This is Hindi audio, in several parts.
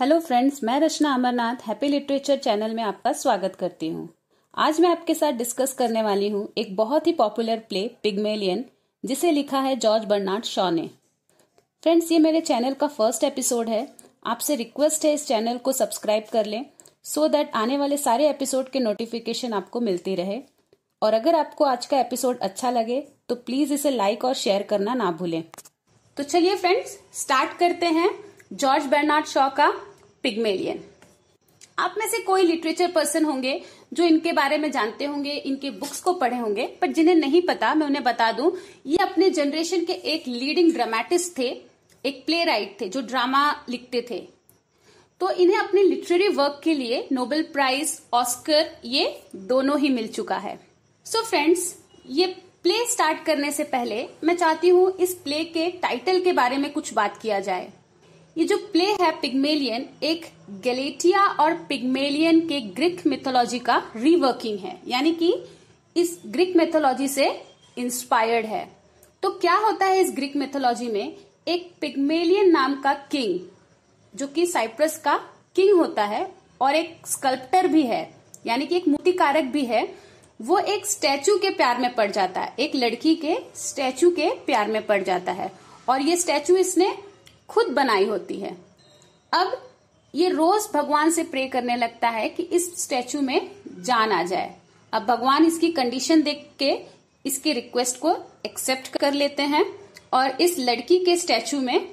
हेलो फ्रेंड्स मैं Rachna Amarnath happy literature channel में आपका स्वागत करती हूँ आज मैं आपके साथ डिस्कस करने वाली हूँ एक बहुत ही पॉपुलर प्ले पिग्मेलियन जिसे लिखा है जॉर्ज बर्नार्ड शॉ ने फ्रेंड्स ये मेरे चैनल का फर्स्ट एपिसोड है आपसे रिक्वेस्ट है इस चैनल को सब्सक्राइब कर लें सो so दैट आने वाले सारे एपिसोड के नोटिफिकेशन आपको मिलती रहे और अगर आपको आज का एपिसोड अच्छा लगे तो प्लीज इसे लाइक और शेयर करना ना भूलें तो चलिए फ्रेंड्स स्टार्ट करते हैं जॉर्ज बर्नार्ड शॉ का पिग्मेलियन आप में से कोई लिटरेचर पर्सन होंगे जो इनके बारे में जानते होंगे इनके बुक्स को पढ़े होंगे पर जिन्हें नहीं पता मैं उन्हें बता दूं ये अपने जनरेशन के एक लीडिंग ड्रामेटिस्ट थे एक प्ले राइट थे जो ड्रामा लिखते थे तो इन्हें अपने लिटरेरी वर्क के लिए नोबेल प्राइज ऑस्कर ये दोनों ही मिल चुका है सो so फ्रेंड्स ये प्ले स्टार्ट करने से पहले मैं चाहती हूँ इस प्ले के टाइटल के बारे में कुछ बात किया जाए ये जो प्ले है पिग्मेलियन एक गलेटिया और पिग्मेलियन के ग्रीक मिथोलॉजी का रीवर्किंग है यानी कि इस ग्रीक मिथोलॉजी से इंस्पायर्ड है तो क्या होता है इस ग्रीक मिथोलॉजी में एक पिग्मेलियन नाम का किंग जो कि साइप्रस का किंग होता है और एक स्कल्प्टर भी है यानी कि एक मूर्तिकारक भी है वो एक स्टैचू के प्यार में पड़ जाता है एक लड़की के स्टैचू के प्यार में पड़ जाता है और ये स्टैचू इसने खुद बनाई होती है अब ये रोज भगवान से प्रे करने लगता है कि इस स्टैचू में जान आ जाए अब भगवान इसकी कंडीशन देख के इसके रिक्वेस्ट को एक्सेप्ट कर लेते हैं और इस लड़की के स्टैचू में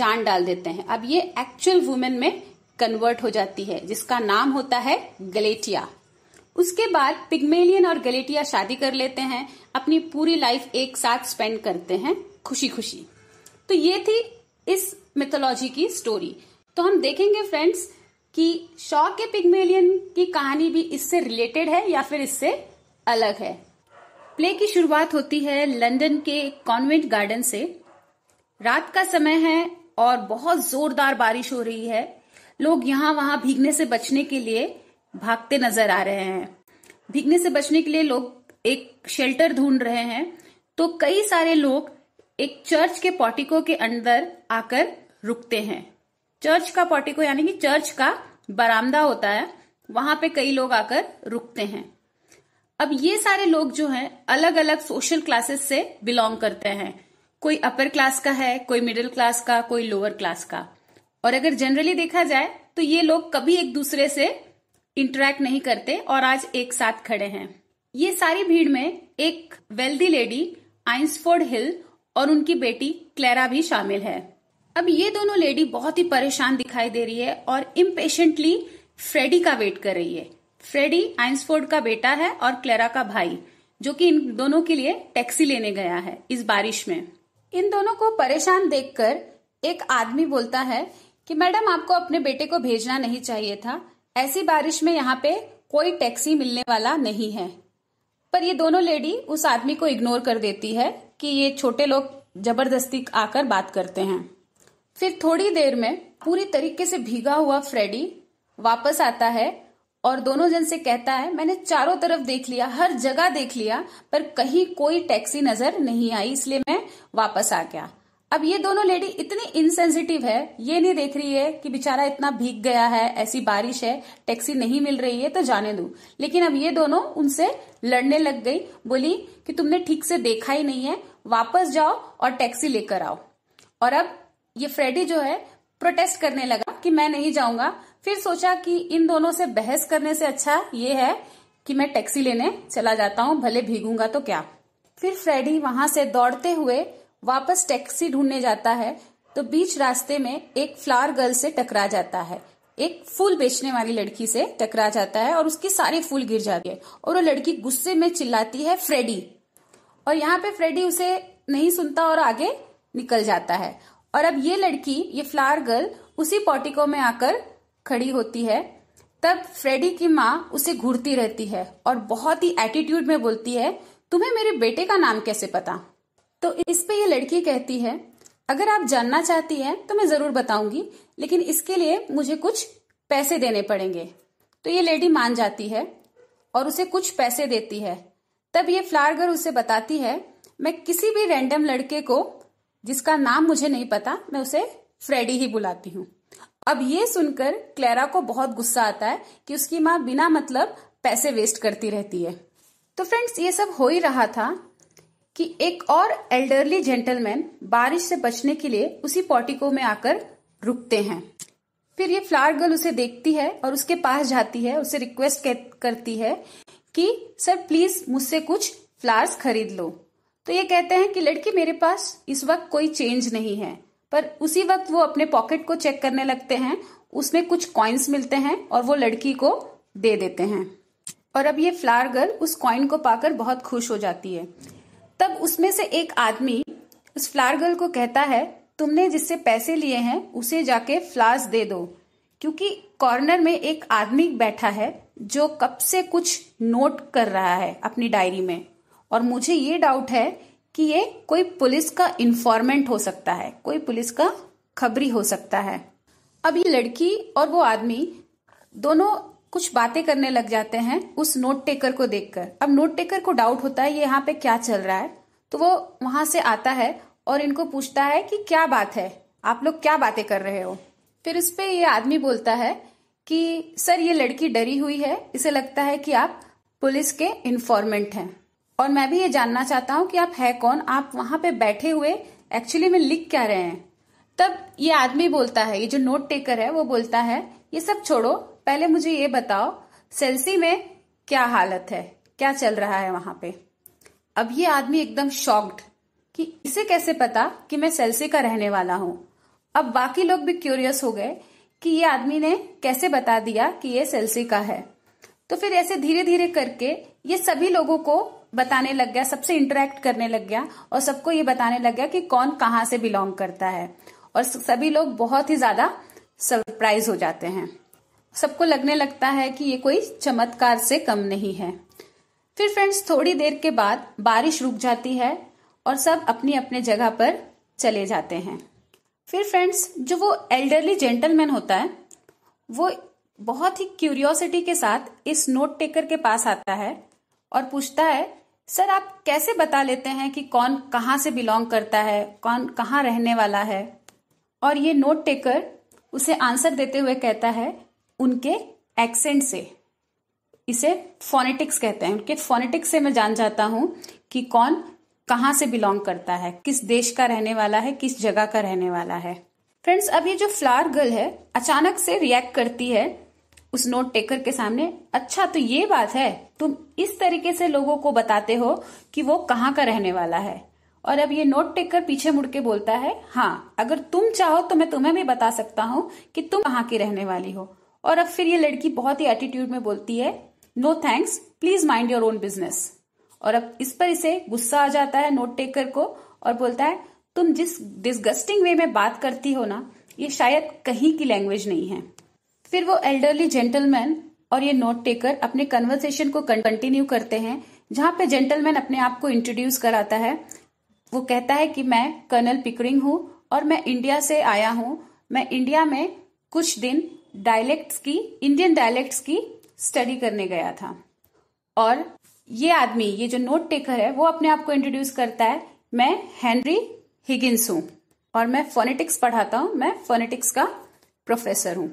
जान डाल देते हैं अब ये एक्चुअल वुमेन में कन्वर्ट हो जाती है जिसका नाम होता है गलेटिया उसके बाद पिग्मेलियन और गलेटिया शादी कर लेते हैं अपनी पूरी लाइफ एक साथ स्पेंड करते हैं खुशी खुशी तो ये थी इस मिथोलॉजी की स्टोरी तो हम देखेंगे फ्रेंड्स कि शॉ के पिग्मेलियन की कहानी भी इससे रिलेटेड है या फिर इससे अलग है प्ले की शुरुआत होती है लंदन के कॉन्वेंट गार्डन से रात का समय है और बहुत जोरदार बारिश हो रही है लोग यहां वहां भीगने से बचने के लिए भागते नजर आ रहे हैं भीगने से बचने के लिए लोग एक शेल्टर ढूंढ रहे हैं तो कई सारे लोग एक चर्च के पॉटिको के अंदर आकर रुकते हैं चर्च का पॉटिको यानी कि चर्च का बरामदा होता है वहां पे कई लोग आकर रुकते हैं अब ये सारे लोग जो हैं अलग अलग सोशल क्लासेस से बिलोंग करते हैं कोई अपर क्लास का है कोई मिडिल क्लास का कोई लोअर क्लास का और अगर जनरली देखा जाए तो ये लोग कभी एक दूसरे से इंटरेक्ट नहीं करते और आज एक साथ खड़े हैं ये सारी भीड़ में एक वेल्दी लेडी आइंसफोर्ड हिल और उनकी बेटी क्लेरा भी शामिल है अब ये दोनों लेडी बहुत ही परेशान दिखाई दे रही है और इम्पेशेंटली फ्रेडी का वेट कर रही है फ्रेडी आइंसफोर्ड का बेटा है और क्लेरा का भाई जो कि इन दोनों के लिए टैक्सी लेने गया है इस बारिश में इन दोनों को परेशान देखकर एक आदमी बोलता है कि मैडम आपको अपने बेटे को भेजना नहीं चाहिए था ऐसी बारिश में यहाँ पे कोई टैक्सी मिलने वाला नहीं है पर ये दोनों लेडी उस आदमी को इग्नोर कर देती है कि ये छोटे लोग जबरदस्ती आकर बात करते हैं फिर थोड़ी देर में पूरी तरीके से भीगा हुआ फ्रेडी वापस आता है और दोनों जन से कहता है मैंने चारों तरफ देख लिया हर जगह देख लिया पर कहीं कोई टैक्सी नजर नहीं आई इसलिए मैं वापस आ गया अब ये दोनों लेडी इतनी इनसेंसिटिव है ये नहीं देख रही है कि बेचारा इतना भीग गया है ऐसी बारिश है टैक्सी नहीं मिल रही है तो जाने दू लेकिन अब ये दोनों उनसे लड़ने लग गई बोली कि तुमने ठीक से देखा ही नहीं है वापस जाओ और टैक्सी लेकर आओ और अब ये फ्रेडी जो है प्रोटेस्ट करने लगा कि मैं नहीं जाऊंगा फिर सोचा कि इन दोनों से बहस करने से अच्छा ये है कि मैं टैक्सी लेने चला जाता हूं भले भीगूंगा तो क्या फिर फ्रेडी वहां से दौड़ते हुए वापस टैक्सी ढूंढने जाता है तो बीच रास्ते में एक फ्लावर गर्ल से टकरा जाता है एक फूल बेचने वाली लड़की से टकरा जाता है और उसके सारे फूल गिर जाते हैं और वो लड़की गुस्से में चिल्लाती है फ्रेडी और यहाँ पे फ्रेडी उसे नहीं सुनता और आगे निकल जाता है और अब ये लड़की ये फ्लावर गर्ल उसी पॉटिको में आकर खड़ी होती है तब फ्रेडी की माँ उसे घूरती रहती है और बहुत ही एटीट्यूड में बोलती है तुम्हें मेरे बेटे का नाम कैसे पता तो इस पे ये लड़की कहती है अगर आप जानना चाहती हैं तो मैं जरूर बताऊंगी लेकिन इसके लिए मुझे कुछ पैसे देने पड़ेंगे तो ये लेडी मान जाती है और उसे कुछ पैसे देती है तब ये फ्लावर गर्ल उसे बताती है मैं किसी भी रैंडम लड़के को जिसका नाम मुझे नहीं पता मैं उसे फ्रेडी ही बुलाती हूँ अब ये सुनकर क्लेरा को बहुत गुस्सा आता है कि उसकी माँ बिना मतलब पैसे वेस्ट करती रहती है तो फ्रेंड्स ये सब हो ही रहा था कि एक और एल्डरली जेंटलमैन बारिश से बचने के लिए उसी पॉटिको में आकर रुकते हैं फिर ये फ्लावर गर्ल उसे देखती है और उसके पास जाती है उसे रिक्वेस्ट करती है कि सर प्लीज मुझसे कुछ फ्लावर्स खरीद लो तो ये कहते हैं कि लड़की मेरे पास इस वक्त कोई चेंज नहीं है पर उसी वक्त वो अपने पॉकेट को चेक करने लगते हैं उसमें कुछ कॉइन्स मिलते हैं और वो लड़की को दे देते हैं और अब ये फ्लावर गर्ल उस कॉइन को पाकर बहुत खुश हो जाती है तब उसमें से एक आदमी उस फ्लावर गर्ल को कहता है तुमने जिससे पैसे लिए हैं उसे जाके फ्लावर्स दे दो क्योंकि कॉर्नर में एक आदमी बैठा है जो कब से कुछ नोट कर रहा है अपनी डायरी में और मुझे ये डाउट है कि ये कोई पुलिस का इन्फॉर्मेंट हो सकता है कोई पुलिस का खबरी हो सकता है अब ये लड़की और वो आदमी दोनों कुछ बातें करने लग जाते हैं उस नोट टेकर को देखकर अब नोट टेकर को डाउट होता है ये यहाँ पे क्या चल रहा है तो वो वहां से आता है और इनको पूछता है कि क्या बात है आप लोग क्या बातें कर रहे हो फिर उस पर ये आदमी बोलता है कि सर ये लड़की डरी हुई है इसे लगता है कि आप पुलिस के इन्फॉर्मेंट हैं और मैं भी ये जानना चाहता हूं कि आप है कौन आप वहां पे बैठे हुए एक्चुअली में लिख क्या रहे हैं तब ये आदमी बोलता है ये जो नोट टेकर है वो बोलता है ये सब छोड़ो पहले मुझे ये बताओ सेल्सी में क्या हालत है क्या चल रहा है वहां पे अब ये आदमी एकदम शॉक्ड कि इसे कैसे पता कि मैं सेल्सी का रहने वाला हूं अब बाकी लोग भी क्यूरियस हो गए कि ये आदमी ने कैसे बता दिया कि ये सेल्सी का है तो फिर ऐसे धीरे धीरे करके ये सभी लोगों को बताने लग गया सबसे इंटरेक्ट करने लग गया और सबको ये बताने लग गया कि कौन कहाँ से बिलोंग करता है और सभी लोग बहुत ही ज्यादा सरप्राइज हो जाते हैं सबको लगने लगता है कि ये कोई चमत्कार से कम नहीं है फिर फ्रेंड्स थोड़ी देर के बाद बारिश रुक जाती है और सब अपनी अपने जगह पर चले जाते हैं फिर फ्रेंड्स जो वो एल्डरली जेंटलमैन होता है वो बहुत ही क्यूरियोसिटी के साथ इस नोट टेकर के पास आता है और पूछता है सर आप कैसे बता लेते हैं कि कौन कहाँ से बिलोंग करता है कौन कहाँ रहने वाला है और ये नोट टेकर उसे आंसर देते हुए कहता है उनके एक्सेंट से इसे फोनेटिक्स कहते हैं उनके फोनेटिक्स से मैं जान जाता हूं कि कौन कहाँ से बिलोंग करता है किस देश का रहने वाला है किस जगह का रहने वाला है फ्रेंड्स अब ये जो फ्लावर गर्ल है अचानक से रिएक्ट करती है उस नोट टेकर के सामने अच्छा तो ये बात है तुम इस तरीके से लोगों को बताते हो कि वो कहाँ का रहने वाला है और अब ये नोट टेकर पीछे मुड़ के बोलता है हाँ अगर तुम चाहो तो मैं तुम्हें भी बता सकता हूँ कि तुम कहाँ की रहने वाली हो और अब फिर ये लड़की बहुत ही एटीट्यूड में बोलती है no thanks please mind your own business और अब इस पर इसे गुस्सा आ जाता है नोट टेकर को और बोलता है तुम जिस डिस्गस्टिंग वे में बात करती हो ना ये शायद कहीं की लैंग्वेज नहीं है फिर वो एल्डरली जेंटलमैन और ये नोट टेकर अपने कन्वर्सेशन को कंटिन्यू करते हैं जहां पे जेंटलमैन अपने आप को इंट्रोड्यूस कराता है वो कहता है कि मैं कर्नल पिकरिंग हूं और मैं इंडिया से आया हूँ मैं इंडिया में कुछ दिन डायलेक्ट्स की इंडियन डायलेक्ट्स की स्टडी करने गया था और ये आदमी ये जो नोट टेकर है वो अपने आप को इंट्रोड्यूस करता है मैं हेनरी हिगिन्स हूं और मैं फोनेटिक्स पढ़ाता हूं मैं फोनेटिक्स का प्रोफेसर हूं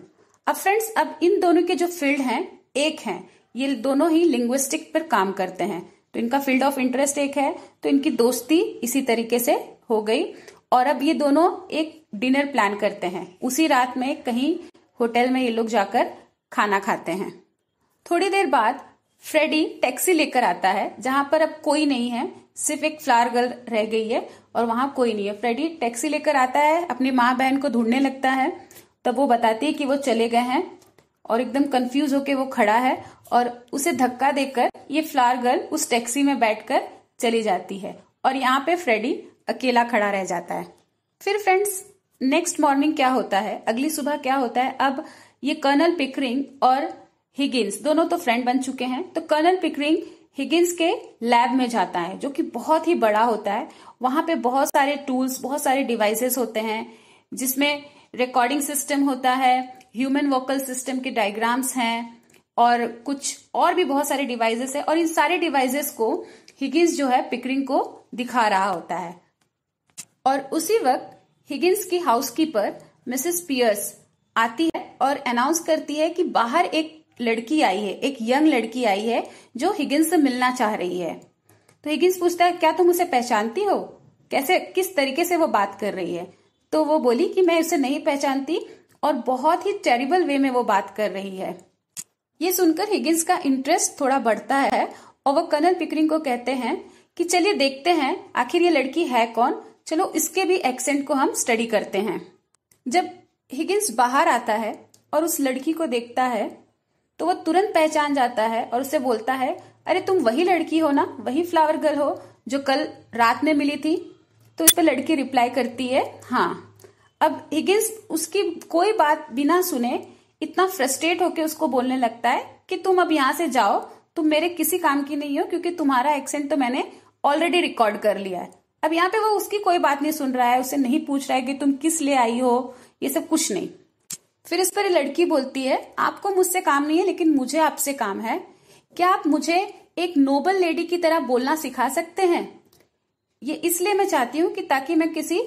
अब फ्रेंड्स अब इन दोनों के जो फील्ड हैं एक हैं ये दोनों ही लिंग्विस्टिक पर काम करते हैं तो इनका फील्ड ऑफ इंटरेस्ट एक है तो इनकी दोस्ती इसी तरीके से हो गई और अब ये दोनों एक डिनर प्लान करते हैं उसी रात में कहीं होटल में ये लोग जाकर खाना खाते हैं थोड़ी देर बाद फ्रेडी टैक्सी लेकर आता है जहां पर अब कोई नहीं है सिर्फ एक फ्लावर गर्ल रह गई है और वहां कोई नहीं है फ्रेडी टैक्सी लेकर आता है अपनी माँ बहन को ढूंढने लगता है तब वो बताती है कि वो चले गए हैं और एकदम कंफ्यूज होके वो खड़ा है और उसे धक्का देकर ये फ्लावर गर्ल उस टैक्सी में बैठकर चली जाती है और यहाँ पे फ्रेडी अकेला खड़ा रह जाता है फिर फ्रेंड्स नेक्स्ट मॉर्निंग क्या होता है अगली सुबह क्या होता है अब ये कर्नल पिकरिंग और हिगिन्स दोनों तो फ्रेंड बन चुके हैं तो कर्नल पिकरिंग हिगिन्स के लैब में जाता है जो कि बहुत ही बड़ा होता है वहां पे बहुत सारे टूल्स बहुत सारे डिवाइसेस होते हैं जिसमें रिकॉर्डिंग सिस्टम होता है ह्यूमन वोकल सिस्टम के डायग्राम्स हैं और कुछ और भी बहुत सारे डिवाइसेस है और इन सारे डिवाइसेस को हिगिन्स जो है पिकरिंग को दिखा रहा होता है और उसी वक्त हिगिन्स की हाउसकीपर मिसेस पियर्स आती है और अनाउंस करती है कि बाहर एक लड़की आई है एक यंग लड़की आई है जो हिगिन्स से मिलना चाह रही है तो हिगिन्स पूछता है क्या तुम उसे पहचानती हो कैसे किस तरीके से वो बात कर रही है तो वो बोली कि मैं उसे नहीं पहचानती और बहुत ही टेरिबल वे में वो बात कर रही है ये सुनकर हिगिन्स का इंटरेस्ट थोड़ा बढ़ता है और वो कर्नल पिकरिंग को कहते हैं कि चलिए देखते हैं आखिर ये लड़की है कौन चलो इसके भी एक्सेंट को हम स्टडी करते हैं जब हिगिन्स बाहर आता है और उस लड़की को देखता है तो वो तुरंत पहचान जाता है और उसे बोलता है अरे तुम वही लड़की हो ना वही फ्लावर गर्ल हो जो कल रात में मिली थी तो इस पर लड़की रिप्लाई करती है हाँ अब हिगिंस उसकी कोई बात बिना सुने इतना फ्रस्ट्रेट होके उसको बोलने लगता है कि तुम अब यहां से जाओ तुम मेरे किसी काम की नहीं हो क्योंकि तुम्हारा एक्सेंट तो मैंने ऑलरेडी रिकॉर्ड कर लिया है अब यहाँ पे वो उसकी कोई बात नहीं सुन रहा है उसे नहीं पूछ रहा है कि तुम किस लिए आई हो ये सब कुछ नहीं फिर इस पर लड़की बोलती है आपको मुझसे काम नहीं है लेकिन मुझे आपसे काम है क्या आप मुझे एक नोबल लेडी की तरह बोलना सिखा सकते हैं ये इसलिए मैं चाहती हूँ कि ताकि मैं किसी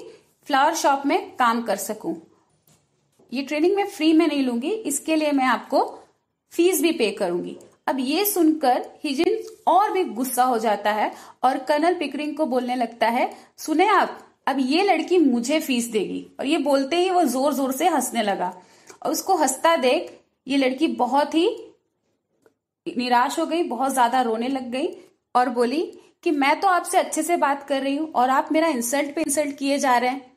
फ्लावर शॉप में काम कर सकूं ये ट्रेनिंग मैं फ्री में नहीं लूंगी इसके लिए मैं आपको फीस भी पे करूंगी अब ये सुनकर हिजिन और भी गुस्सा हो जाता है और कर्नल पिकरिंग को बोलने लगता है सुने आप अब ये लड़की मुझे फीस देगी और ये बोलते ही वो जोर जोर से हंसने लगा और उसको हंसता देख ये लड़की बहुत ही निराश हो गई बहुत ज्यादा रोने लग गई और बोली कि मैं तो आपसे अच्छे से बात कर रही हूं और आप मेरा इंसल्ट पे इंसल्ट किए जा रहे हैं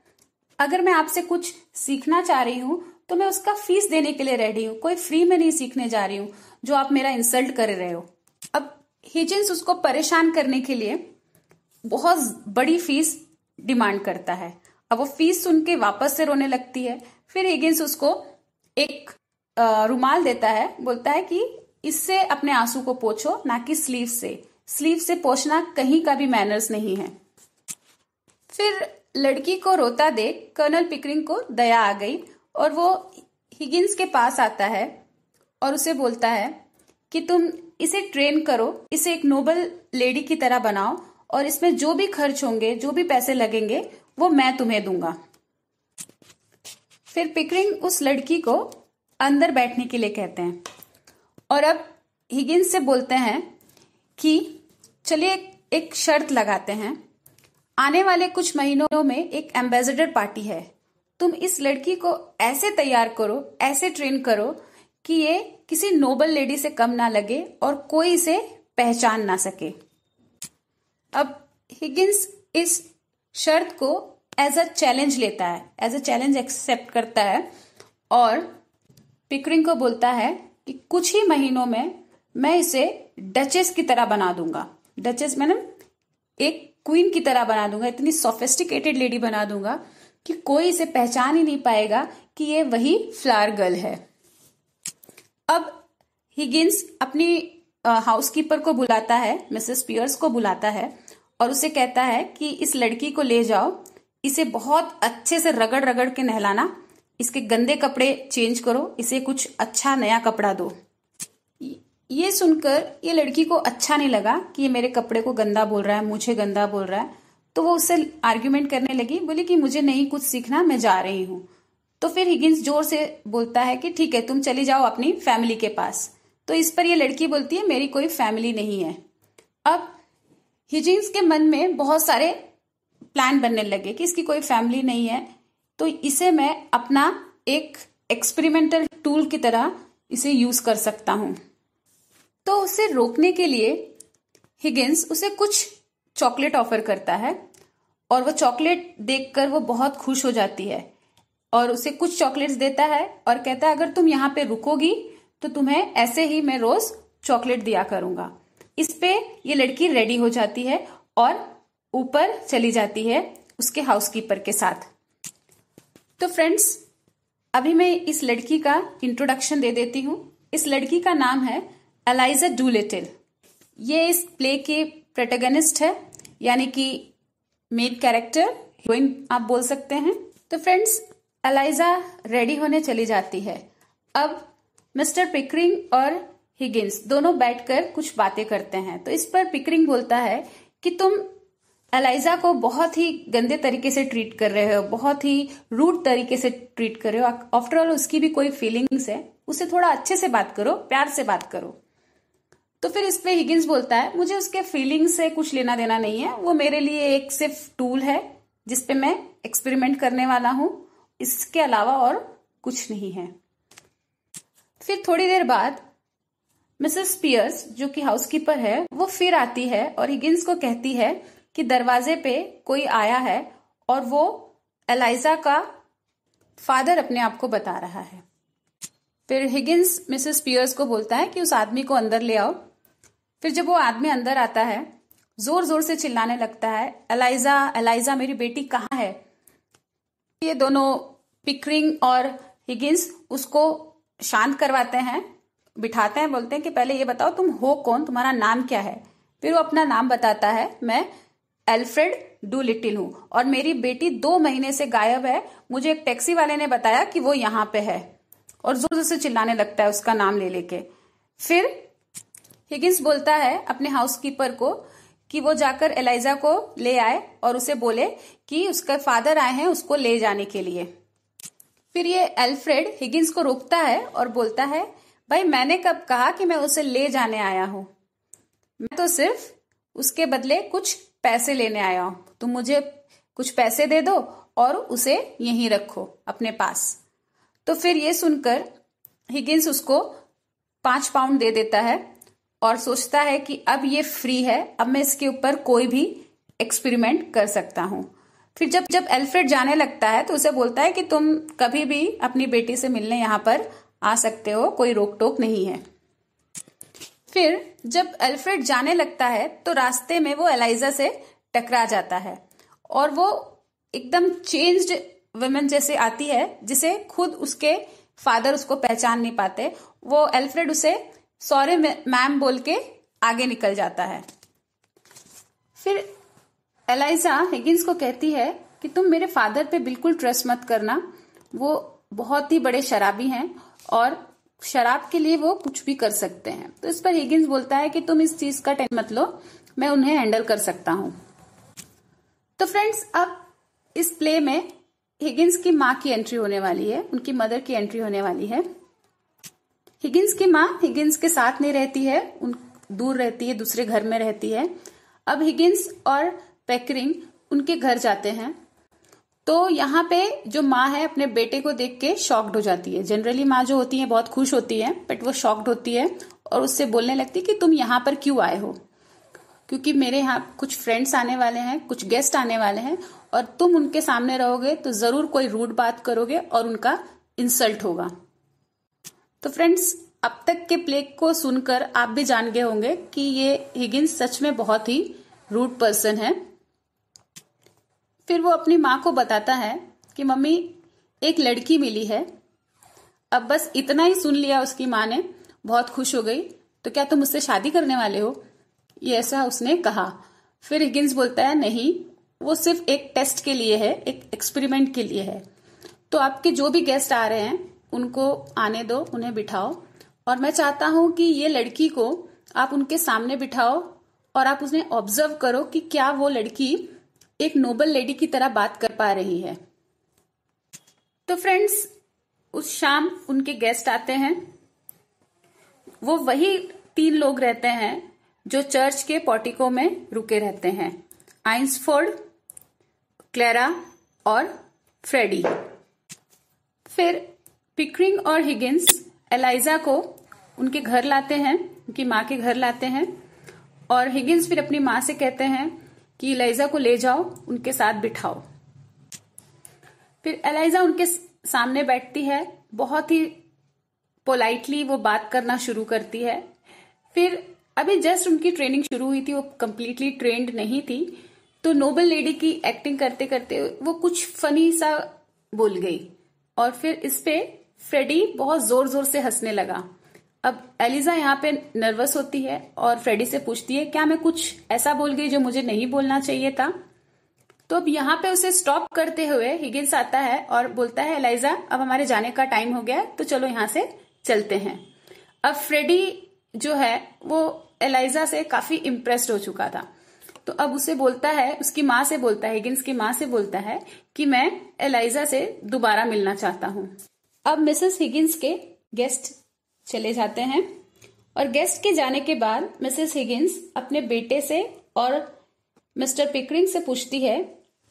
अगर मैं आपसे कुछ सीखना चाह रही हूं तो मैं उसका फीस देने के लिए रेडी हूं कोई फ्री में नहीं सीखने जा रही हूं जो आप मेरा इंसल्ट कर रहे हो अब हिजिन्स उसको परेशान करने के लिए बहुत बड़ी फीस डिमांड करता है अब वो फीस सुन के वापस से रोने लगती है फिर हिगिंस उसको एक रुमाल देता है बोलता है कि इससे अपने आंसू को पोछो ना कि स्लीव से स्लीव से पोछना कहीं का भी मैनर्स नहीं है फिर लड़की को रोता देख कर्नल पिकरिंग को दया आ गई और वो हिगिन्स के पास आता है और उसे बोलता है कि तुम इसे ट्रेन करो इसे एक नोबल लेडी की तरह बनाओ और इसमें जो भी खर्च होंगे जो भी पैसे लगेंगे वो मैं तुम्हें दूंगा फिर पिकरिंग उस लड़की को अंदर बैठने के लिए कहते हैं और अब हिगिंस से बोलते हैं कि चलिए एक शर्त लगाते हैं आने वाले कुछ महीनों में एक एम्बेसडर पार्टी है तुम इस लड़की को ऐसे तैयार करो ऐसे ट्रेन करो कि ये किसी नोबल लेडी से कम ना लगे और कोई इसे पहचान ना सके अब हिगिंस इस शर्त को एज अ चैलेंज लेता है एज अ चैलेंज एक्सेप्ट करता है और पिकरिंग को बोलता है कि कुछ ही महीनों में मैं इसे डचेस की तरह बना दूंगा डचेस मैंने एक क्वीन की तरह बना दूंगा इतनी सोफेस्टिकेटेड लेडी बना दूंगा कि कोई इसे पहचान ही नहीं पाएगा कि ये वही फ्लावर गर्ल है अब हिगिन्स अपनी हाउसकीपर को बुलाता है मिसेस पियर्स को बुलाता है और उसे कहता है कि इस लड़की को ले जाओ इसे बहुत अच्छे से रगड़ रगड़ के नहलाना इसके गंदे कपड़े चेंज करो इसे कुछ अच्छा नया कपड़ा दो ये सुनकर ये लड़की को अच्छा नहीं लगा कि ये मेरे कपड़े को गंदा बोल रहा है मुझे गंदा बोल रहा है तो वो उससे आर्ग्यूमेंट करने लगी बोली कि मुझे नहीं कुछ सीखना मैं जा रही हूँ तो फिर हिगिन्स जोर से बोलता है कि ठीक है तुम चली जाओ अपनी फैमिली के पास तो इस पर यह लड़की बोलती है मेरी कोई फैमिली नहीं है अब हिजिंग्स के मन में बहुत सारे प्लान बनने लगे कि इसकी कोई फैमिली नहीं है तो इसे मैं अपना एक एक्सपेरिमेंटल टूल की तरह इसे यूज कर सकता हूं तो उसे रोकने के लिए हिगिंस उसे कुछ चॉकलेट ऑफर करता है और वो चॉकलेट देखकर वो बहुत खुश हो जाती है और उसे कुछ चॉकलेट्स देता है और कहता है अगर तुम यहां पे रुकोगी तो तुम्हें ऐसे ही मैं रोज चॉकलेट दिया करूंगा इस पे ये लड़की रेडी हो जाती है और ऊपर चली जाती है उसके हाउसकीपर के साथ तो फ्रेंड्स अभी मैं इस लड़की का इंट्रोडक्शन दे देती हूँ इस लड़की का नाम है एलाइजा डूलेटिल ये इस प्ले के प्रोटेगनिस्ट है यानी कि मेन कैरेक्टर हीरोइन आप बोल सकते हैं तो फ्रेंड्स एलाइजा रेडी होने चली जाती है अब मिस्टर पिकरिंग और हिगिंस दोनों बैठकर कुछ बातें करते हैं तो इस पर पिकरिंग बोलता है कि तुम एलाइजा को बहुत ही गंदे तरीके से ट्रीट कर रहे हो बहुत ही रूड तरीके से ट्रीट कर रहे हो आफ्टरऑल उसकी भी कोई फीलिंग्स है उसे थोड़ा अच्छे से बात करो प्यार से बात करो तो फिर इस पे हिगिंस बोलता है मुझे उसके फीलिंग्स से कुछ लेना देना नहीं है वो मेरे लिए एक सिर्फ टूल है जिसपे मैं एक्सपेरिमेंट करने वाला हूं इसके अलावा और कुछ नहीं है फिर थोड़ी देर बाद मिसेस पियर्स जो कि हाउसकीपर है वो फिर आती है और हिगिंस को कहती है कि दरवाजे पे कोई आया है और वो एलाइजा का फादर अपने आप को बता रहा है फिर हिगिंस मिसेस पियर्स को बोलता है कि उस आदमी को अंदर ले आओ फिर जब वो आदमी अंदर आता है जोर जोर से चिल्लाने लगता है एलाइजा एलाइजा मेरी बेटी कहाँ है ये दोनों पिकरिंग और हिगिंस उसको शांत करवाते हैं बिठाते हैं बोलते हैं कि पहले ये बताओ तुम हो कौन तुम्हारा नाम क्या है फिर वो अपना नाम बताता है मैं एल्फ्रेड डू लिटिल हूं और मेरी बेटी दो महीने से गायब है मुझे एक टैक्सी वाले ने बताया कि वो यहां पे है और जोर जोर से चिल्लाने लगता है उसका नाम ले लेके फिर हिगिंस बोलता है अपने हाउसकीपर को कि वो जाकर एलाइजा को ले आए और उसे बोले कि उसके फादर आए हैं उसको ले जाने के लिए फिर ये एल्फ्रेड हिगिंस को रोकता है और बोलता है भाई मैंने कब कहा कि मैं उसे ले जाने आया हूं मैं तो सिर्फ उसके बदले कुछ पैसे लेने आया हूं तुम मुझे कुछ पैसे दे दो और उसे यहीं रखो अपने पास तो फिर ये सुनकर हिगिन्स उसको पांच पाउंड दे देता है और सोचता है कि अब ये फ्री है अब मैं इसके ऊपर कोई भी एक्सपेरिमेंट कर सकता हूँ फिर जब जब एल्फ्रेड जाने लगता है तो उसे बोलता है कि तुम कभी भी अपनी बेटी से मिलने यहां पर आ सकते हो कोई रोक टोक नहीं है फिर जब अल्फ्रेड जाने लगता है तो रास्ते में वो एलाइजा से टकरा जाता है और वो एकदम चेंज्ड वुमेन जैसे आती है जिसे खुद उसके फादर उसको पहचान नहीं पाते वो एल्फ्रेड उसे सॉरी मैम बोल के आगे निकल जाता है फिर एलाइजा हिगिंस को कहती है कि तुम मेरे फादर पे बिल्कुल ट्रस्ट मत करना वो बहुत ही बड़े शराबी हैं और शराब के लिए वो कुछ भी कर सकते हैं तो इस पर हिगिंस बोलता है कि तुम इस चीज का टेंशन मत लो मैं उन्हें हैंडल कर सकता हूं तो फ्रेंड्स अब इस प्ले में हिगिंस की माँ की एंट्री होने वाली है उनकी मदर की एंट्री होने वाली है हिगिंस की माँ हिगिंस के साथ नहीं रहती है उन दूर रहती है दूसरे घर में रहती है अब हिगिंस और पैकरिंग उनके घर जाते हैं तो यहाँ पे जो माँ है अपने बेटे को देख के शॉक्ड हो जाती है जनरली माँ जो होती है बहुत खुश होती है बट वो शॉक्ड होती है और उससे बोलने लगती है कि तुम यहाँ पर क्यों आए हो क्योंकि मेरे यहाँ कुछ फ्रेंड्स आने वाले हैं कुछ गेस्ट आने वाले हैं और तुम उनके सामने रहोगे तो जरूर कोई रूड बात करोगे और उनका इंसल्ट होगा तो फ्रेंड्स अब तक के प्लेग को सुनकर आप भी जान गए होंगे कि ये हिगिन सच में बहुत ही रूड पर्सन है फिर वो अपनी माँ को बताता है कि मम्मी एक लड़की मिली है अब बस इतना ही सुन लिया उसकी माँ ने बहुत खुश हो गई तो क्या तुम उससे शादी करने वाले हो ये ऐसा उसने कहा फिर हिगिन्स बोलता है नहीं वो सिर्फ एक टेस्ट के लिए है एक एक्सपेरिमेंट के लिए है तो आपके जो भी गेस्ट आ रहे हैं उनको आने दो उन्हें बिठाओ और मैं चाहता हूं कि ये लड़की को आप उनके सामने बिठाओ और आप उसने ऑब्जर्व करो कि क्या वो लड़की एक नोबल लेडी की तरह बात कर पा रही है तो फ्रेंड्स उस शाम उनके गेस्ट आते हैं वो वही तीन लोग रहते हैं जो चर्च के पोटिको में रुके रहते हैं आइंसफोर्ड क्लेरा और फ्रेडी फिर पिकरिंग और हिगिंस एलाइजा को उनके घर लाते हैं उनकी माँ के घर लाते हैं और हिगिंस फिर अपनी माँ से कहते हैं कि एलाइजा को ले जाओ उनके साथ बिठाओ फिर एलाइजा उनके सामने बैठती है बहुत ही पोलाइटली वो बात करना शुरू करती है फिर अभी जस्ट उनकी ट्रेनिंग शुरू हुई थी वो कम्प्लीटली ट्रेंड नहीं थी तो नोबल लेडी की एक्टिंग करते करते वो कुछ फनी सा बोल गई और फिर इस पे फ्रेडी बहुत जोर जोर से हंसने लगा अब एलिजा यहाँ पे नर्वस होती है और फ्रेडी से पूछती है क्या मैं कुछ ऐसा बोल गई जो मुझे नहीं बोलना चाहिए था तो अब यहाँ पे उसे स्टॉप करते हुए हिगिन्स आता है और बोलता है एलाइजा अब हमारे जाने का टाइम हो गया है तो चलो यहाँ से चलते हैं अब फ्रेडी जो है वो एलाइजा से काफी इम्प्रेस्ड हो चुका था तो अब उसे बोलता है उसकी माँ से बोलता है हिगिन्स की माँ से बोलता है कि मैं एलाइजा से दोबारा मिलना चाहता हूँ अब मिसेस हिगिन्स के गेस्ट चले जाते हैं और गेस्ट के जाने के बाद मिसेस हिगिंस अपने बेटे से और मिस्टर पिकरिंग से पूछती है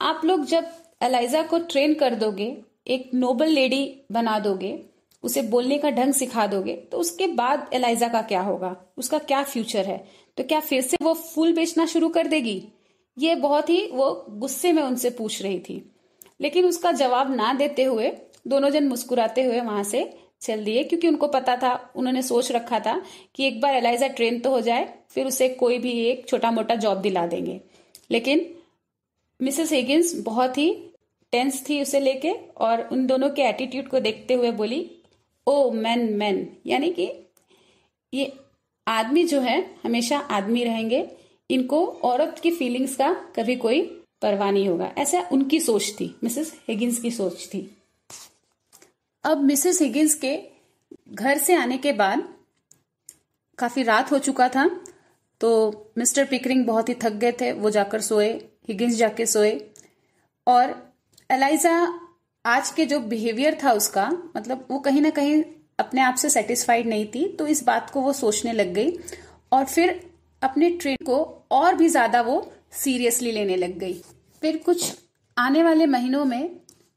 आप लोग जब एलाइजा को ट्रेन कर दोगे एक नोबल लेडी बना दोगे उसे बोलने का ढंग सिखा दोगे तो उसके बाद एलाइजा का क्या होगा उसका क्या फ्यूचर है तो क्या फिर से वो फूल बेचना शुरू कर देगी ये बहुत ही वो गुस्से में उनसे पूछ रही थी लेकिन उसका जवाब ना देते हुए दोनों जन मुस्कुराते हुए वहां से चल दिए क्योंकि उनको पता था उन्होंने सोच रखा था कि एक बार एलाइजा ट्रेन तो हो जाए फिर उसे कोई भी एक छोटा मोटा जॉब दिला देंगे लेकिन मिसेस हेगिन्स बहुत ही टेंस थी उसे लेके और उन दोनों के एटीट्यूड को देखते हुए बोली ओ मैन मैन यानी कि ये आदमी जो है हमेशा आदमी रहेंगे इनको औरत की फीलिंग्स का कभी कोई परवाह नहीं होगा ऐसा उनकी सोच थी मिसेस हेगिन्स की सोच थी अब मिसेस हिगिंस के घर से आने के बाद काफी रात हो चुका था तो मिस्टर पिकरिंग बहुत ही थक गए थे वो जाकर सोए हिगिंस जाके सोए और एलाइजा आज के जो बिहेवियर था उसका मतलब वो कहीं ना कहीं अपने आप से सेटिस्फाइड नहीं थी तो इस बात को वो सोचने लग गई और फिर अपने ट्रेन को और भी ज्यादा वो सीरियसली लेने लग गई फिर कुछ आने वाले महीनों में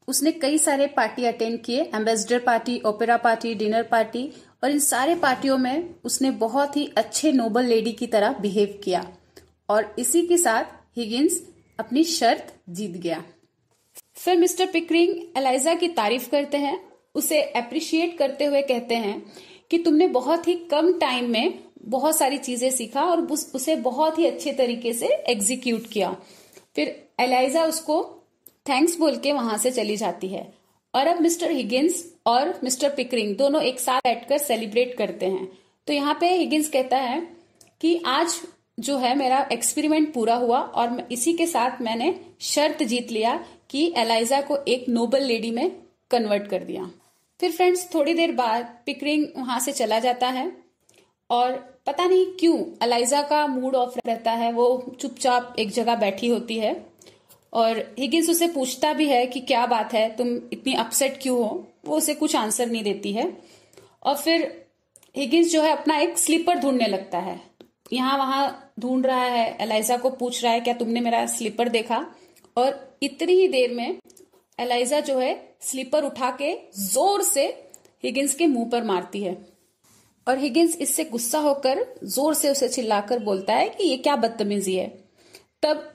उसने कई सारे पार्टी अटेंड किए ambassador party opera party dinner party और इन सारे पार्टियों में उसने बहुत ही अच्छे नोबल लेडी की तरह बिहेव किया और इसी के साथ हिगिन्स अपनी शर्त जीत गया फिर मिस्टर पिकरिंग एलाइजा की तारीफ करते हैं उसे अप्रिशिएट करते हुए कहते हैं कि तुमने बहुत ही कम टाइम में बहुत सारी चीजें सीखा और उसे बहुत ही अच्छे तरीके से एग्जीक्यूट किया फिर एलाइजा उसको थैंक्स बोल के वहां से चली जाती है और अब मिस्टर हिगिन्स और मिस्टर पिकरिंग दोनों एक साथ बैठकर सेलिब्रेट करते हैं तो यहाँ पे हिगिन्स कहता है कि आज जो है मेरा एक्सपेरिमेंट पूरा हुआ और इसी के साथ मैंने शर्त जीत लिया कि एलाइजा को एक नोबल लेडी में कन्वर्ट कर दिया फिर फ्रेंड्स थोड़ी देर बाद पिकरिंग वहां से चला जाता है और पता नहीं क्यों एलाइजा का मूड ऑफ रहता है वो चुपचाप एक जगह बैठी होती है और हिगिंस उसे पूछता भी है कि क्या बात है तुम इतनी अपसेट क्यों हो वो उसे कुछ आंसर नहीं देती है और फिर हिगिंस जो है अपना एक स्लीपर ढूंढने लगता है यहां वहां ढूंढ रहा है एलाइजा को पूछ रहा है क्या तुमने मेरा स्लीपर देखा और इतनी ही देर में एलाइजा जो है स्लीपर उठा के जोर से हिगिंस के मुंह पर मारती है और हिगिंस इससे गुस्सा होकर जोर से उसे चिल्लाकर बोलता है कि ये क्या बदतमीजी है तब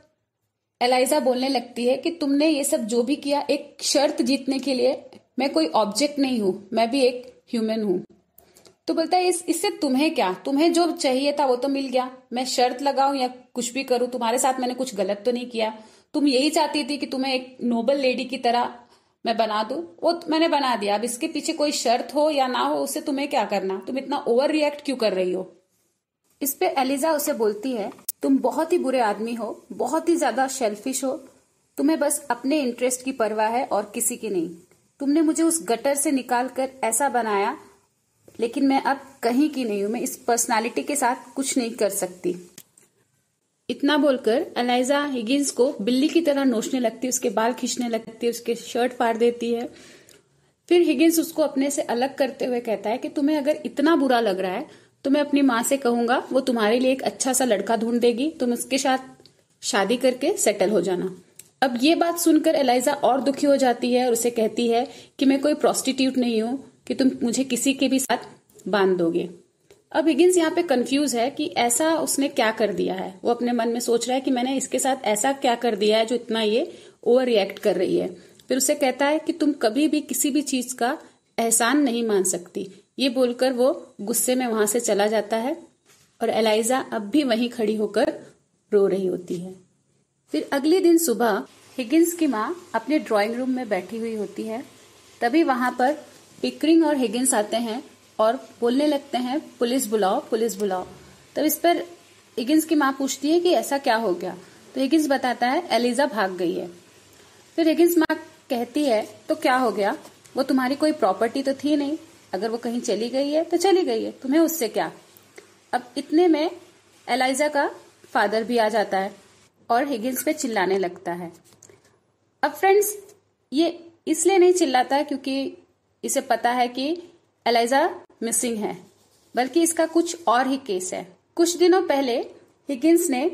एलाइजा बोलने लगती है कि तुमने ये सब जो भी किया एक शर्त जीतने के लिए मैं कोई ऑब्जेक्ट नहीं हूं मैं भी एक ह्यूमन हूं तो बोलता है इस इससे तुम्हें क्या तुम्हें जो चाहिए था वो तो मिल गया मैं शर्त लगाऊं या कुछ भी करूं तुम्हारे साथ मैंने कुछ गलत तो नहीं किया तुम यही चाहती थी कि तुम्हें एक नोबल लेडी की तरह मैं बना दू वो मैंने बना दिया अब इसके पीछे कोई शर्त हो या ना हो उससे तुम्हें क्या करना तुम इतना ओवर रिएक्ट क्यों कर रही हो इस पे एलिजा उसे बोलती है तुम बहुत ही बुरे आदमी हो बहुत ही ज्यादा शेल्फिश हो तुम्हें बस अपने इंटरेस्ट की परवाह है और किसी की नहीं तुमने मुझे उस गटर से निकाल कर ऐसा बनाया लेकिन मैं अब कहीं की नहीं हूं मैं इस पर्सनालिटी के साथ कुछ नहीं कर सकती इतना बोलकर अलाइजा हिगिन्स को बिल्ली की तरह नोचने लगती है उसके बाल खींचने लगती है उसके शर्ट फाड़ देती है फिर हिगिन्स उसको अपने से अलग करते हुए कहता है कि तुम्हें अगर इतना बुरा लग रहा है तो मैं अपनी माँ से कहूंगा वो तुम्हारे लिए एक अच्छा सा लड़का ढूंढ देगी तुम उसके साथ शादी करके सेटल हो जाना अब ये बात सुनकर एलाइजा और दुखी हो जाती है और उसे कहती है कि मैं कोई प्रोस्टिट्यूट नहीं हूं कि तुम मुझे किसी के भी साथ बांध दोगे अब इगिन्स यहाँ पे कंफ्यूज है कि ऐसा उसने क्या कर दिया है वो अपने मन में सोच रहा है कि मैंने इसके साथ ऐसा क्या कर दिया है जो इतना ये ओवर रिएक्ट कर रही है फिर उसे कहता है कि तुम कभी भी किसी भी चीज का एहसान नहीं मान सकती ये बोलकर वो गुस्से में वहां से चला जाता है और एलाइजा अब भी वहीं खड़ी होकर रो रही होती है फिर अगले दिन सुबह हिगिंस की माँ अपने ड्राइंग रूम में बैठी हुई होती है तभी वहां पर पिकरिंग और हिगिंस आते हैं और बोलने लगते हैं पुलिस बुलाओ पुलिस बुलाओ तब इस पर हिगिंस की माँ पूछती है कि ऐसा क्या हो गया तो हिगिंस बताता है एलिजा भाग गई है फिर हिगिंस माँ कहती है तो क्या हो गया वो तुम्हारी कोई प्रॉपर्टी तो थी नहीं अगर वो कहीं चली गई है तो चली गई है तुम्हें उससे क्या अब इतने में एलाइजा का फादर भी आ जाता है और हिगिन्स पे चिल्लाने लगता है अब फ्रेंड्स ये इसलिए नहीं चिल्लाता क्योंकि इसे पता है कि एलाइजा मिसिंग है बल्कि इसका कुछ और ही केस है कुछ दिनों पहले हिगिन्स ने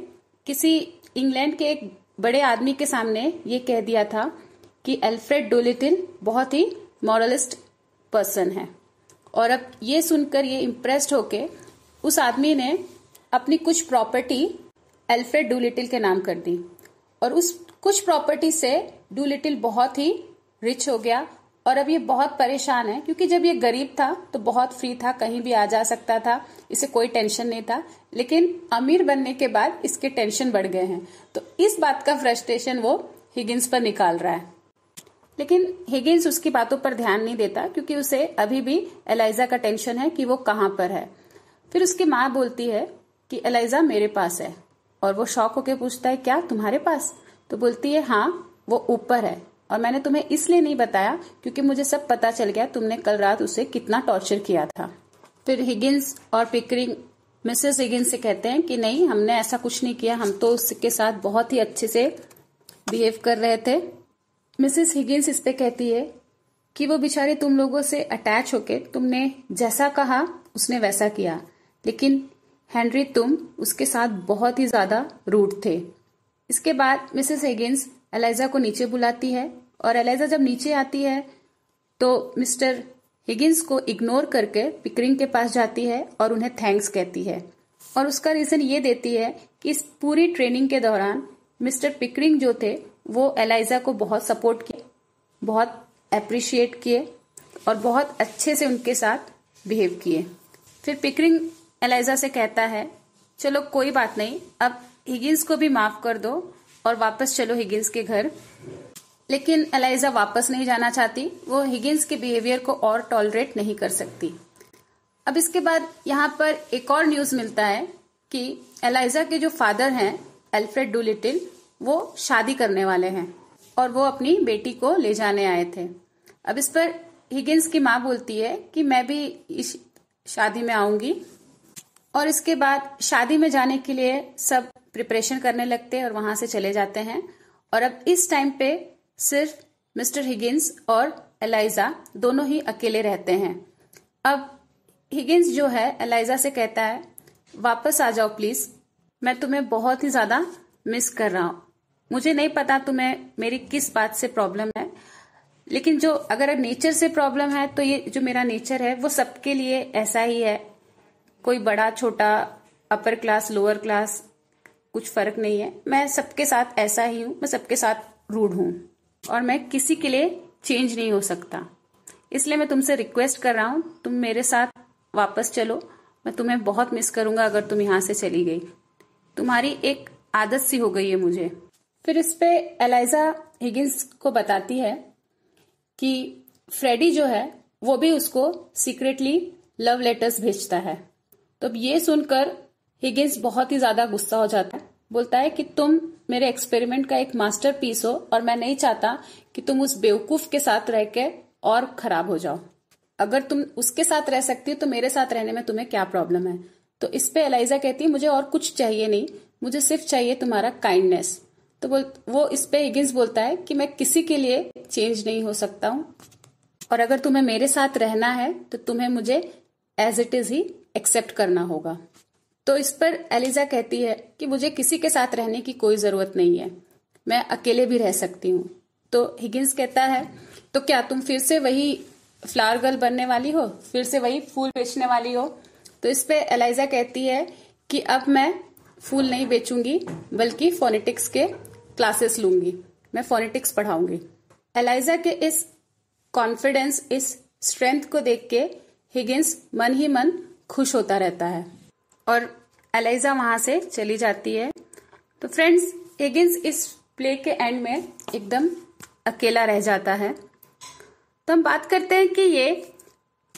किसी इंग्लैंड के एक बड़े आदमी के सामने ये कह दिया था कि एल्फ्रेड डोलिटिन बहुत ही मॉरलिस्ट पर्सन है और अब ये सुनकर ये इम्प्रेस्ड होके उस आदमी ने अपनी कुछ प्रॉपर्टी एल्फ्रेड डूलिटिल के नाम कर दी और उस कुछ प्रॉपर्टी से डूलिटिल बहुत ही रिच हो गया और अब ये बहुत परेशान है क्योंकि जब ये गरीब था तो बहुत फ्री था कहीं भी आ जा सकता था इसे कोई टेंशन नहीं था लेकिन अमीर बनने के बाद इसके टेंशन बढ़ गए हैं तो इस बात का फ्रस्ट्रेशन वो हिगिन्स पर निकाल रहा है लेकिन हिगिन्स उसकी बातों पर ध्यान नहीं देता क्योंकि उसे अभी भी एलाइजा का टेंशन है कि वो कहाँ पर है फिर उसकी माँ बोलती है कि एलाइजा मेरे पास है और वो शौक होकर पूछता है क्या तुम्हारे पास तो बोलती है हाँ वो ऊपर है और मैंने तुम्हें इसलिए नहीं बताया क्योंकि मुझे सब पता चल गया तुमने कल रात उसे कितना टॉर्चर किया था फिर हिगिन्स और पिकरिंग मिसेस हिगिन्स से कहते हैं कि नहीं हमने ऐसा कुछ नहीं किया हम तो उसके साथ बहुत ही अच्छे से बिहेव कर रहे थे मिसेस हिगिन्स इस पे कहती है कि वो बेचारे तुम लोगों से अटैच होके तुमने जैसा कहा उसने वैसा किया लेकिन हेनरी तुम उसके साथ बहुत ही ज्यादा रूट थे इसके बाद मिसेस हिगिन्स एलाइजा को नीचे बुलाती है और एलाइजा जब नीचे आती है तो मिस्टर हिगिन्स को इग्नोर करके पिकरिंग के पास जाती है और उन्हें थैंक्स कहती है और उसका रीजन ये देती है कि इस पूरी ट्रेनिंग के दौरान मिस्टर पिकरिंग जो थे वो एलाइजा को बहुत सपोर्ट किए बहुत अप्रिशिएट किए और बहुत अच्छे से उनके साथ बिहेव किए फिर पिकरिंग एलाइजा से कहता है चलो कोई बात नहीं अब हिगिन्स को भी माफ कर दो और वापस चलो हिगिन्स के घर लेकिन एलाइजा वापस नहीं जाना चाहती वो हिगिन्स के बिहेवियर को और टॉलरेट नहीं कर सकती अब इसके बाद यहाँ पर एक और न्यूज मिलता है कि एलाइजा के जो फादर हैं अल्फ्रेड लिटिल वो शादी करने वाले हैं और वो अपनी बेटी को ले जाने आए थे अब इस पर हिगिन्स की माँ बोलती है कि मैं भी इस शादी में आऊंगी और इसके बाद शादी में जाने के लिए सब प्रिपरेशन करने लगते हैं और वहां से चले जाते हैं और अब इस टाइम पे सिर्फ मिस्टर हिगिन्स और एलाइजा दोनों ही अकेले रहते हैं अब हिगिन्स जो है एलाइजा से कहता है वापस आ जाओ प्लीज मैं तुम्हें बहुत ही ज़्यादा मिस कर रहा हूं मुझे नहीं पता तुम्हें मेरी किस बात से प्रॉब्लम है लेकिन जो अगर नेचर से प्रॉब्लम है तो ये जो मेरा नेचर है वो सबके लिए ऐसा ही है कोई बड़ा छोटा अपर क्लास लोअर क्लास कुछ फर्क नहीं है मैं सबके साथ ऐसा ही हूँ मैं सबके साथ रूढ़ हूँ और मैं किसी के लिए चेंज नहीं हो सकता इसलिए मैं तुमसे रिक्वेस्ट कर रहा हूँ तुम मेरे साथ वापस चलो मैं तुम्हें बहुत मिस करूंगा अगर तुम यहां से चली गई तुम्हारी एक आदत सी हो गई है मुझे फिर इस पे एलाइजा हिगिंस को बताती है कि फ्रेडी जो है वो भी उसको सीक्रेटली लव लेटर्स भेजता है तो ये सुनकर हिगिंस बहुत ही ज्यादा गुस्सा हो जाता है बोलता है कि तुम मेरे एक्सपेरिमेंट का एक मास्टर पीस हो और मैं नहीं चाहता कि तुम उस बेवकूफ के साथ रह के और खराब हो जाओ अगर तुम उसके साथ रह सकती हो तो मेरे साथ रहने में तुम्हें क्या प्रॉब्लम है तो इस पे एलाइजा कहती है मुझे और कुछ चाहिए नहीं मुझे सिर्फ चाहिए तुम्हारा काइंडनेस तो बोल वो इस पे हिगिंस बोलता है कि मैं किसी के लिए चेंज नहीं हो सकता हूं और अगर तुम्हें मेरे साथ रहना है तो तुम्हें मुझे एज इट इज ही एक्सेप्ट करना होगा तो इस पर एलिजा कहती है कि मुझे किसी के साथ रहने की कोई जरूरत नहीं है मैं अकेले भी रह सकती हूँ तो हिगिंस कहता है तो क्या तुम फिर से वही फ्लावर गर्ल बनने वाली हो फिर से वही फूल बेचने वाली हो तो इस पे एलाइजा कहती है कि अब मैं फूल नहीं बेचूंगी बल्कि फोनेटिक्स के क्लासेस लूंगी मैं फोनेटिक्स पढ़ाऊंगी एलाइजा के इस कॉन्फिडेंस इस स्ट्रेंथ को देख के हिगिंस मन ही मन खुश होता रहता है और एलाइजा वहां से चली जाती है तो फ्रेंड्स हिगिंस इस प्ले के एंड में एकदम अकेला रह जाता है तो हम बात करते हैं कि ये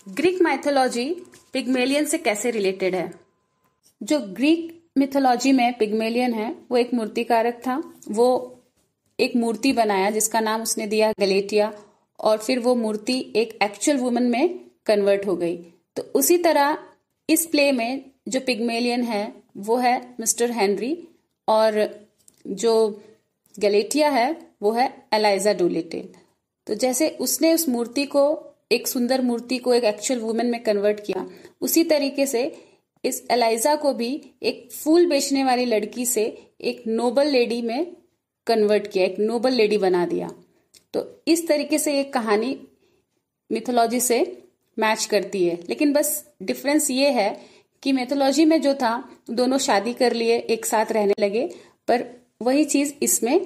ग्रीक माइथोलॉजी पिग्मेलियन से कैसे रिलेटेड है जो ग्रीक मिथोलॉजी में पिग्मेलियन है वो एक मूर्तिकारक था वो एक मूर्ति बनाया जिसका नाम उसने दिया गलेटिया और फिर वो मूर्ति एक एक्चुअल वुमन में कन्वर्ट हो गई तो उसी तरह इस प्ले में जो पिग्मेलियन है वो है मिस्टर हेनरी और जो गलेटिया है वो है एलाइजा डोलेटेल तो जैसे उसने उस मूर्ति को एक सुंदर मूर्ति को एक एक्चुअल वुमेन में कन्वर्ट किया उसी तरीके से इस एलाइजा को भी एक फूल बेचने वाली लड़की से एक नोबल लेडी में कन्वर्ट किया एक नोबल लेडी बना दिया तो इस तरीके से ये कहानी मिथोलॉजी से मैच करती है लेकिन बस डिफरेंस ये है कि मेथोलॉजी में जो था दोनों शादी कर लिए एक साथ रहने लगे पर वही चीज इसमें